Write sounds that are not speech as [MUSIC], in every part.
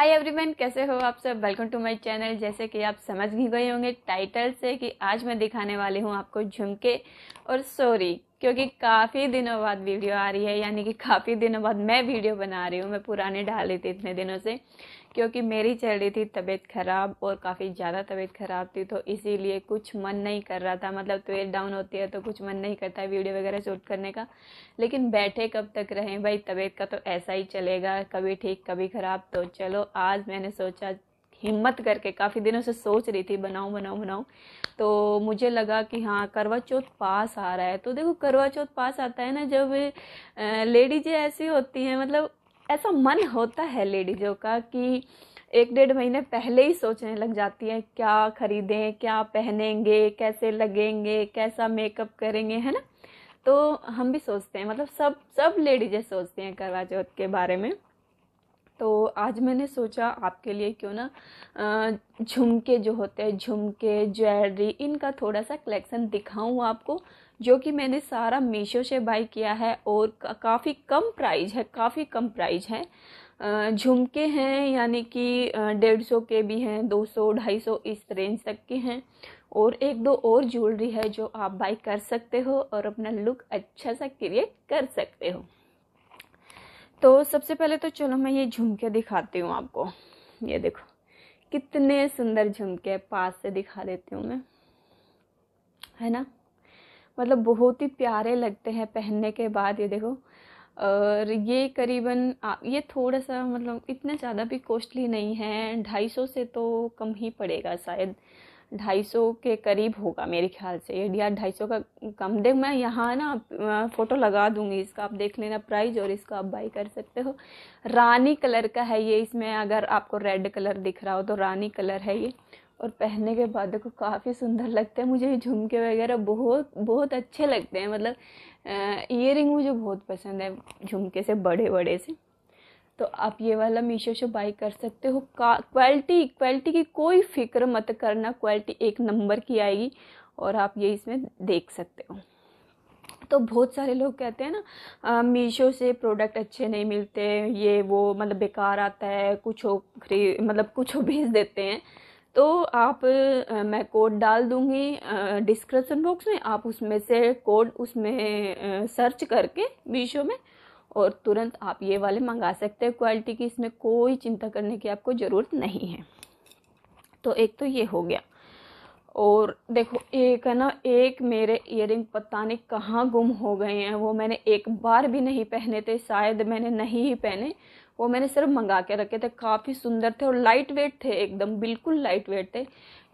Hi everyone कैसे हो आप सब वेलकम टू माय चैनल जैसे कि आप समझ भी गए होंगे टाइटल से कि आज मैं दिखाने वाली हूँ आपको झुमके और सोरी क्योंकि काफ़ी दिनों बाद वीडियो आ रही है यानी कि काफ़ी दिनों बाद मैं वीडियो बना रही हूँ मैं पुराने डाल रही थी इतने दिनों से क्योंकि मेरी चल रही थी तबीयत ख़राब और काफ़ी ज़्यादा तबीयत ख़राब थी तो इसीलिए कुछ मन नहीं कर रहा था मतलब तबियत डाउन होती है तो कुछ मन नहीं करता है वीडियो वगैरह शूट करने का लेकिन बैठे कब तक रहें भाई तबीयत का तो ऐसा ही चलेगा कभी ठीक कभी ख़राब तो चलो आज मैंने सोचा हिम्मत करके काफ़ी दिनों से सोच रही थी बनाऊँ बनाऊँ बनाऊँ तो मुझे लगा कि हाँ करवा चौथ पास आ रहा है तो देखो करवा चौथ पास आता है ना जब लेडीजें ऐसी होती हैं मतलब ऐसा मन होता है लेडीज़ों का कि एक डेढ़ महीने पहले ही सोचने लग जाती है क्या ख़रीदें क्या पहनेंगे कैसे लगेंगे कैसा मेकअप करेंगे है ना तो हम भी सोचते हैं मतलब सब सब लेडीजें सोचती हैं करवा चौथ के बारे में तो आज मैंने सोचा आपके लिए क्यों ना झुमके जो होते हैं झुमके ज्वेलरी इनका थोड़ा सा कलेक्शन दिखाऊँ आपको जो कि मैंने सारा मीशो से बाई किया है और काफ़ी कम प्राइस है काफ़ी कम प्राइस है झुमके हैं यानी कि डेढ़ सौ के भी हैं दो सौ ढाई सौ इस रेंज तक के हैं और एक दो और ज्वेलरी है जो आप बाई कर सकते हो और अपना लुक अच्छा सा क्रिएट कर सकते हो तो सबसे पहले तो चलो मैं ये झुमके दिखाती हूँ आपको ये देखो कितने सुंदर झुमके पास से दिखा देती हूँ मैं है ना मतलब बहुत ही प्यारे लगते हैं पहनने के बाद ये देखो और ये करीबन ये थोड़ा सा मतलब इतना ज़्यादा भी कॉस्टली नहीं है ढाई सौ से तो कम ही पड़ेगा शायद ढाई सौ के करीब होगा मेरे ख्याल से ये डी आर ढाई सौ का कम देख मैं यहाँ ना फ़ोटो लगा दूँगी इसका आप देख लेना प्राइस और इसको आप बाई कर सकते हो रानी कलर का है ये इसमें अगर आपको रेड कलर दिख रहा हो तो रानी कलर है ये और पहनने के बाद देखो काफ़ी सुंदर लगता है मुझे झुमके वगैरह बहुत बहुत अच्छे लगते हैं मतलब इयर मुझे बहुत पसंद है झुमके से बड़े बड़े से तो आप ये वाला मीशो से बाई कर सकते हो का क्वालिटी क्वालिटी की कोई फिक्र मत करना क्वालिटी एक नंबर की आएगी और आप ये इसमें देख सकते हो तो बहुत सारे लोग कहते हैं ना मीशो से प्रोडक्ट अच्छे नहीं मिलते ये वो मतलब बेकार आता है कुछ हो खरी मतलब कुछ हो भेज देते हैं तो आप आ, मैं कोड डाल दूँगी डिस्क्रिप्सन बॉक्स में आप उसमें से कोड उसमें आ, सर्च करके मीशो में और तुरंत आप ये वाले मंगा सकते हैं क्वालिटी की इसमें कोई चिंता करने की आपको ज़रूरत नहीं है तो एक तो ये हो गया और देखो एक है ना एक मेरे इयर पता नहीं कहाँ गुम हो गए हैं वो मैंने एक बार भी नहीं पहने थे शायद मैंने नहीं ही पहने वो मैंने सिर्फ मंगा के रखे थे काफ़ी सुंदर थे और लाइट वेट थे एकदम बिल्कुल लाइट वेट थे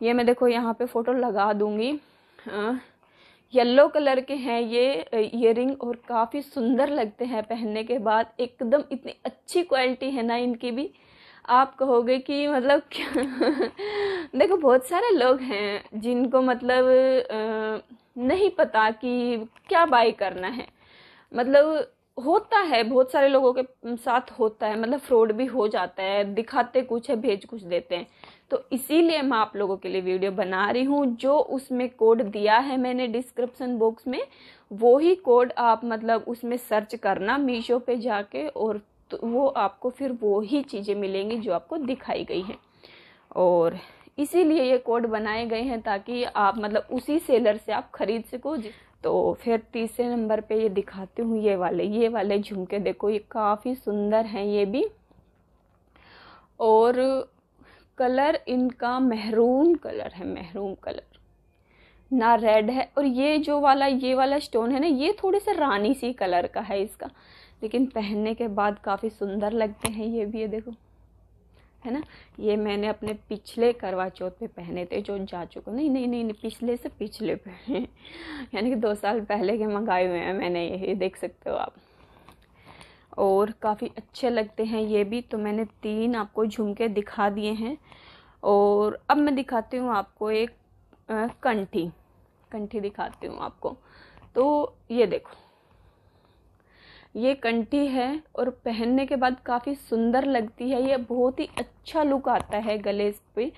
ये मैं देखो यहाँ पे फ़ोटो लगा दूँगी येलो कलर के हैं ये इयरिंग और काफ़ी सुंदर लगते हैं पहनने के बाद एकदम इतनी अच्छी क्वालिटी है ना इनकी भी आप कहोगे कि मतलब क्या [LAUGHS] देखो बहुत सारे लोग हैं जिनको मतलब नहीं पता कि क्या बाई करना है मतलब होता है बहुत सारे लोगों के साथ होता है मतलब फ्रॉड भी हो जाता है दिखाते कुछ है भेज कुछ देते हैं तो इसीलिए मैं आप लोगों के लिए वीडियो बना रही हूँ जो उसमें कोड दिया है मैंने डिस्क्रिप्शन बॉक्स में वो ही कोड आप मतलब उसमें सर्च करना मीशो पे जाके और तो वो आपको फिर वो ही चीज़ें मिलेंगी जो आपको दिखाई गई हैं और इसीलिए ये कोड बनाए गए हैं ताकि आप मतलब उसी सेलर से आप ख़रीद सको तो फिर तीसरे नंबर पे ये दिखाती हूँ ये वाले ये वाले झुमके देखो ये काफ़ी सुंदर हैं ये भी और कलर इनका महरून कलर है महरून कलर ना रेड है और ये जो वाला ये वाला स्टोन है ना ये थोड़े से रानी सी कलर का है इसका लेकिन पहनने के बाद काफ़ी सुंदर लगते हैं ये भी ये देखो है ना ये मैंने अपने पिछले करवा चौथ पे पहने थे जो जा चुके नहीं नहीं नहीं नहीं पिछले से पिछले पे यानी कि दो साल पहले के मंगाए हुए हैं मैंने ये देख सकते हो आप और काफ़ी अच्छे लगते हैं ये भी तो मैंने तीन आपको झुमके दिखा दिए हैं और अब मैं दिखाती हूँ आपको एक कंठी कंठी दिखाती हूँ आपको तो ये देखो ये कंठी है और पहनने के बाद काफ़ी सुंदर लगती है ये बहुत ही अच्छा लुक आता है गले पे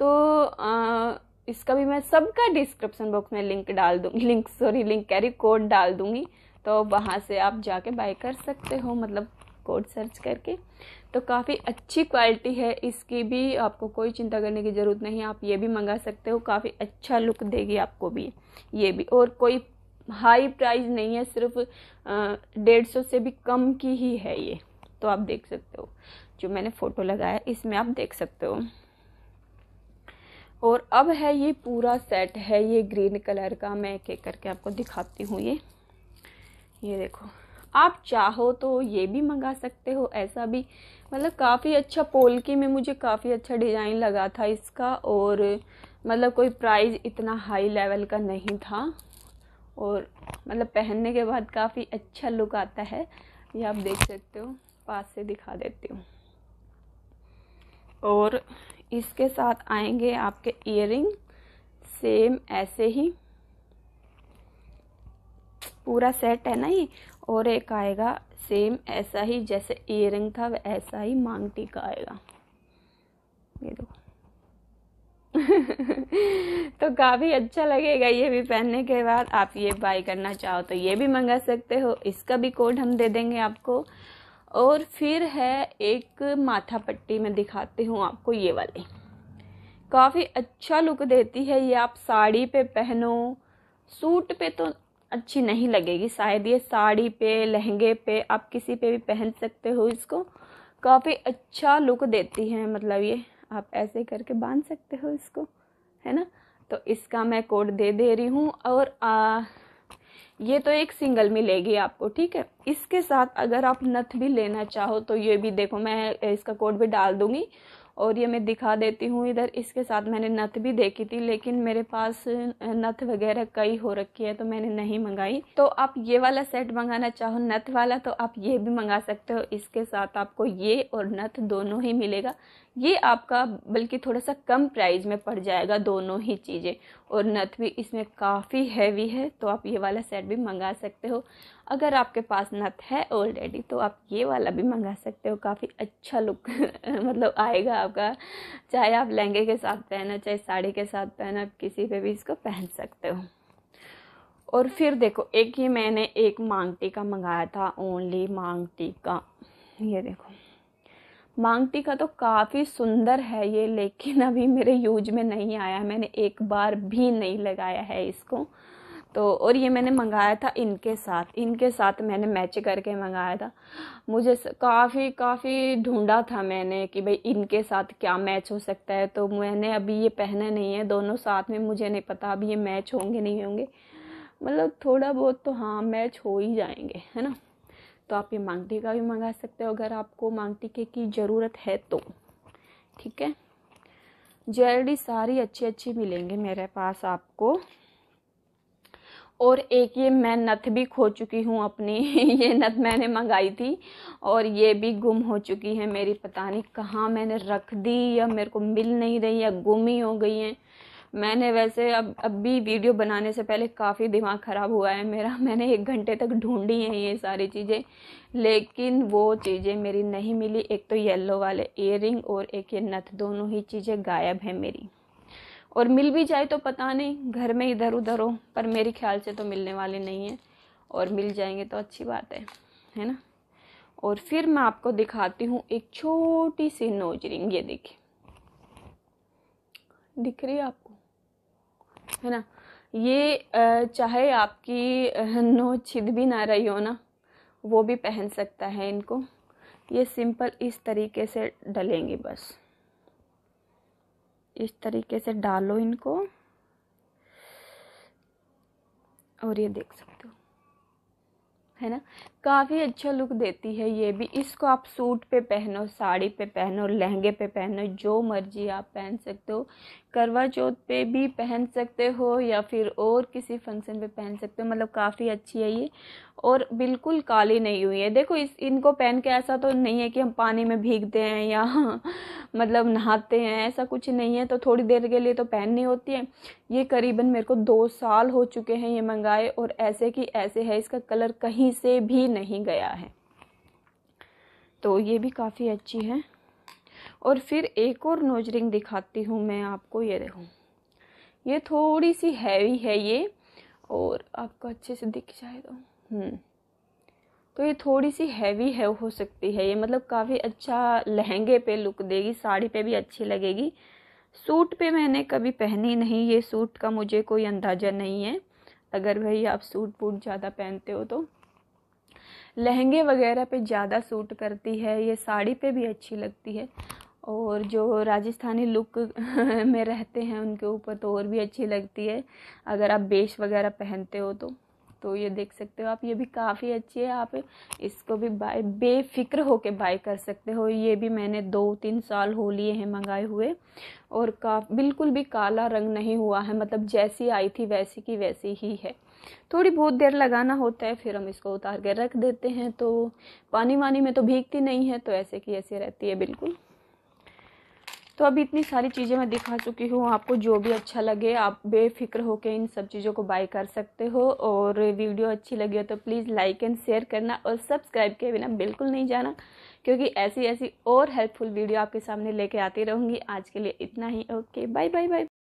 तो आ, इसका भी मैं सबका डिस्क्रिप्शन बॉक्स में लिंक डाल दूँगी लिंक सॉरी लिंक कैरी कोड डाल दूँगी तो वहाँ से आप जाके बाय कर सकते हो मतलब कोड सर्च करके तो काफ़ी अच्छी क्वालिटी है इसकी भी आपको कोई चिंता करने की ज़रूरत नहीं आप ये भी मंगा सकते हो काफ़ी अच्छा लुक देगी आपको भी ये भी और कोई हाई प्राइस नहीं है सिर्फ डेढ़ सौ से भी कम की ही है ये तो आप देख सकते हो जो मैंने फ़ोटो लगाया इसमें आप देख सकते हो और अब है ये पूरा सेट है ये ग्रीन कलर का मैं एक एक करके आपको दिखाती हूँ ये ये देखो आप चाहो तो ये भी मंगा सकते हो ऐसा भी मतलब काफ़ी अच्छा पोल में मुझे काफ़ी अच्छा डिज़ाइन लगा था इसका और मतलब कोई प्राइस इतना हाई लेवल का नहीं था और मतलब पहनने के बाद काफ़ी अच्छा लुक आता है ये आप देख सकते हो पास से दिखा देती हूँ और इसके साथ आएंगे आपके इयर सेम ऐसे ही पूरा सेट है ना ये और एक आएगा सेम ऐसा ही जैसे इयर था ऐसा ही मांग टीका आएगा ये देखो [LAUGHS] तो काफ़ी अच्छा लगेगा ये भी पहनने के बाद आप ये बाय करना चाहो तो ये भी मंगा सकते हो इसका भी कोड हम दे देंगे आपको और फिर है एक माथा पट्टी में दिखाती हूँ आपको ये वाली काफ़ी अच्छा लुक देती है ये आप साड़ी पे पहनो सूट पे तो अच्छी नहीं लगेगी शायद ये साड़ी पे लहंगे पे आप किसी पे भी पहन सकते हो इसको काफ़ी अच्छा लुक देती है मतलब ये आप ऐसे करके बांध सकते हो इसको है ना तो इसका मैं कोड दे दे रही हूँ और आ, ये तो एक सिंगल मिलेगी आपको ठीक है इसके साथ अगर आप नथ भी लेना चाहो तो ये भी देखो मैं इसका कोड भी डाल दूँगी और ये मैं दिखा देती हूँ इधर इसके साथ मैंने नथ भी देखी थी लेकिन मेरे पास नथ वगैरह कई हो रखी है तो मैंने नहीं मंगाई तो आप ये वाला सेट मंगाना चाहो नथ वाला तो आप ये भी मंगा सकते हो इसके साथ आपको ये और नथ दोनों ही मिलेगा ये आपका बल्कि थोड़ा सा कम प्राइस में पड़ जाएगा दोनों ही चीज़ें और नथ भी इसमें काफ़ी हैवी है तो आप ये वाला सेट भी मंगा सकते हो अगर आपके पास नथ है ऑलरेडी तो आप ये वाला भी मंगा सकते हो काफ़ी अच्छा लुक [LAUGHS] मतलब आएगा आपका चाहे आप लहंगे के साथ पहना चाहे साड़ी के साथ पहना आप किसी पर भी इसको पहन सकते हो और फिर देखो एक ही मैंने एक मांगटी का मंगाया था ओनली मांगटी का ये देखो मांगटी का तो काफ़ी सुंदर है ये लेकिन अभी मेरे यूज में नहीं आया है मैंने एक बार भी नहीं लगाया है इसको तो और ये मैंने मंगाया था इनके साथ इनके साथ मैंने मैच करके मंगाया था मुझे काफ़ी काफ़ी ढूंढा था मैंने कि भाई इनके साथ क्या मैच हो सकता है तो मैंने अभी ये पहना नहीं है दोनों साथ में मुझे नहीं पता अभी ये मैच होंगे नहीं होंगे मतलब थोड़ा बहुत तो हाँ मैच हो ही जाएंगे है ना तो आप ये मांगटी का भी मंगा सकते हो अगर आपको मांगटी के की ज़रूरत है तो ठीक है ज्वेलरी सारी अच्छी अच्छी मिलेंगे मेरे पास आपको और एक ये मैं नथ भी खो चुकी हूँ अपनी [LAUGHS] ये नथ मैंने मंगाई थी और ये भी गुम हो चुकी है मेरी पता नहीं कहाँ मैंने रख दी या मेरे को मिल नहीं रही या गुम ही हो गई है मैंने वैसे अब अब भी वीडियो बनाने से पहले काफ़ी दिमाग ख़राब हुआ है मेरा [LAUGHS] मैंने एक घंटे तक ढूंढी हैं ये सारी चीज़ें लेकिन वो चीज़ें मेरी नहीं मिली एक तो येलो वाले इयर और एक ये नथ दोनों ही चीज़ें गायब हैं मेरी और मिल भी जाए तो पता नहीं घर में इधर उधर हो पर मेरे ख्याल से तो मिलने वाले नहीं हैं और मिल जाएंगे तो अच्छी बात है है ना और फिर मैं आपको दिखाती हूँ एक छोटी सी नोज रिंग ये देखिए दिख रही है आप है ना ये चाहे आपकी नो छिद भी ना रही हो ना वो भी पहन सकता है इनको ये सिंपल इस तरीके से डलेंगे बस इस तरीके से डालो इनको और ये देख सकते हो है ना काफ़ी अच्छा लुक देती है ये भी इसको आप सूट पे पहनो साड़ी पे पहनो लहंगे पे पहनो जो मर्जी आप पहन सकते हो करवा चौथ पे भी पहन सकते हो या फिर और किसी फंक्शन पे पहन सकते हो मतलब काफ़ी अच्छी है ये और बिल्कुल काली नहीं हुई है देखो इस इनको पहन के ऐसा तो नहीं है कि हम पानी में भीगते हैं या [LAUGHS] मतलब नहाते हैं ऐसा कुछ नहीं है तो थोड़ी देर के लिए तो पहननी होती है ये करीबन मेरे को दो साल हो चुके हैं ये मंगाए और ऐसे कि ऐसे है इसका कलर कहीं से भी नहीं गया है तो ये भी काफ़ी अच्छी है और फिर एक और नोज रिंग दिखाती हूँ मैं आपको ये देखो ये थोड़ी सी हैवी है ये और आपको अच्छे से दिख जाए तो हम्म। तो ये थोड़ी सी हैवी है हो सकती है ये मतलब काफ़ी अच्छा लहंगे पे लुक देगी साड़ी पे भी अच्छी लगेगी सूट पे मैंने कभी पहनी नहीं ये सूट का मुझे कोई अंदाज़ा नहीं है अगर भाई आप सूट बूट ज़्यादा पहनते हो तो लहंगे वगैरह पे ज़्यादा सूट करती है ये साड़ी पे भी अच्छी लगती है और जो राजस्थानी लुक [LAUGHS] में रहते हैं उनके ऊपर तो और भी अच्छी लगती है अगर आप बेश वगैरह पहनते हो तो तो ये देख सकते हो आप ये भी काफ़ी अच्छी है आप इसको भी बाय बेफिक्र होके बाय कर सकते हो ये भी मैंने दो तीन साल हो लिए हैं मंगाए हुए और का बिल्कुल भी काला रंग नहीं हुआ है मतलब जैसी आई थी वैसी की वैसी ही है थोड़ी बहुत देर लगाना होता है फिर हम इसको उतार कर रख देते हैं तो पानी वानी में तो भीगती नहीं है तो ऐसे की ऐसे रहती है बिल्कुल तो अभी इतनी सारी चीज़ें मैं दिखा चुकी हूँ आपको जो भी अच्छा लगे आप बेफिक्र होकर इन सब चीज़ों को बाय कर सकते हो और वीडियो अच्छी लगी हो तो प्लीज़ लाइक एंड शेयर करना और सब्सक्राइब किए बिना बिल्कुल नहीं जाना क्योंकि ऐसी ऐसी और हेल्पफुल वीडियो आपके सामने लेके आती रहूँगी आज के लिए इतना ही ओके बाय बाय बाय